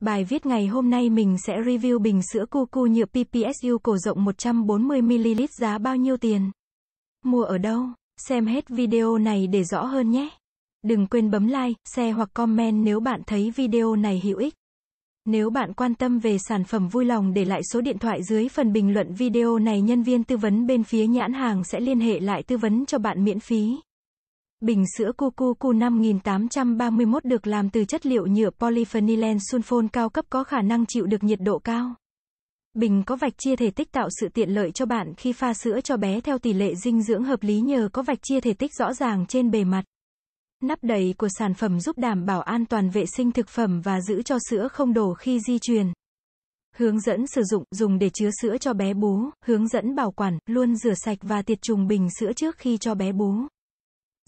Bài viết ngày hôm nay mình sẽ review bình sữa Cucu nhựa PPSU cổ rộng 140ml giá bao nhiêu tiền. Mua ở đâu? Xem hết video này để rõ hơn nhé. Đừng quên bấm like, share hoặc comment nếu bạn thấy video này hữu ích. Nếu bạn quan tâm về sản phẩm vui lòng để lại số điện thoại dưới phần bình luận video này nhân viên tư vấn bên phía nhãn hàng sẽ liên hệ lại tư vấn cho bạn miễn phí. Bình sữa Cucucu 5831 được làm từ chất liệu nhựa polyphenylene sunfon cao cấp có khả năng chịu được nhiệt độ cao. Bình có vạch chia thể tích tạo sự tiện lợi cho bạn khi pha sữa cho bé theo tỷ lệ dinh dưỡng hợp lý nhờ có vạch chia thể tích rõ ràng trên bề mặt. Nắp đầy của sản phẩm giúp đảm bảo an toàn vệ sinh thực phẩm và giữ cho sữa không đổ khi di truyền. Hướng dẫn sử dụng, dùng để chứa sữa cho bé bú, hướng dẫn bảo quản, luôn rửa sạch và tiệt trùng bình sữa trước khi cho bé bú.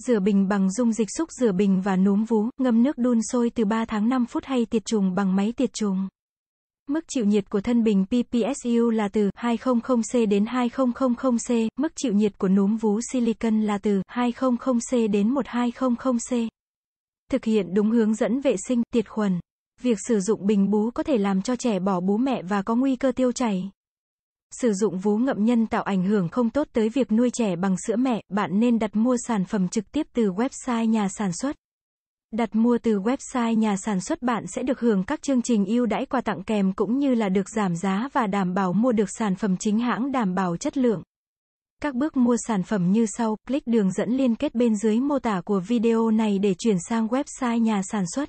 Rửa bình bằng dung dịch xúc rửa bình và núm vú, ngâm nước đun sôi từ 3 tháng 5 phút hay tiệt trùng bằng máy tiệt trùng. Mức chịu nhiệt của thân bình PPSU là từ 200C đến 2000C, mức chịu nhiệt của núm vú silicon là từ 200C đến 1200C. Thực hiện đúng hướng dẫn vệ sinh, tiệt khuẩn. Việc sử dụng bình bú có thể làm cho trẻ bỏ bú mẹ và có nguy cơ tiêu chảy. Sử dụng vú ngậm nhân tạo ảnh hưởng không tốt tới việc nuôi trẻ bằng sữa mẹ, bạn nên đặt mua sản phẩm trực tiếp từ website nhà sản xuất. Đặt mua từ website nhà sản xuất bạn sẽ được hưởng các chương trình ưu đãi quà tặng kèm cũng như là được giảm giá và đảm bảo mua được sản phẩm chính hãng đảm bảo chất lượng. Các bước mua sản phẩm như sau, click đường dẫn liên kết bên dưới mô tả của video này để chuyển sang website nhà sản xuất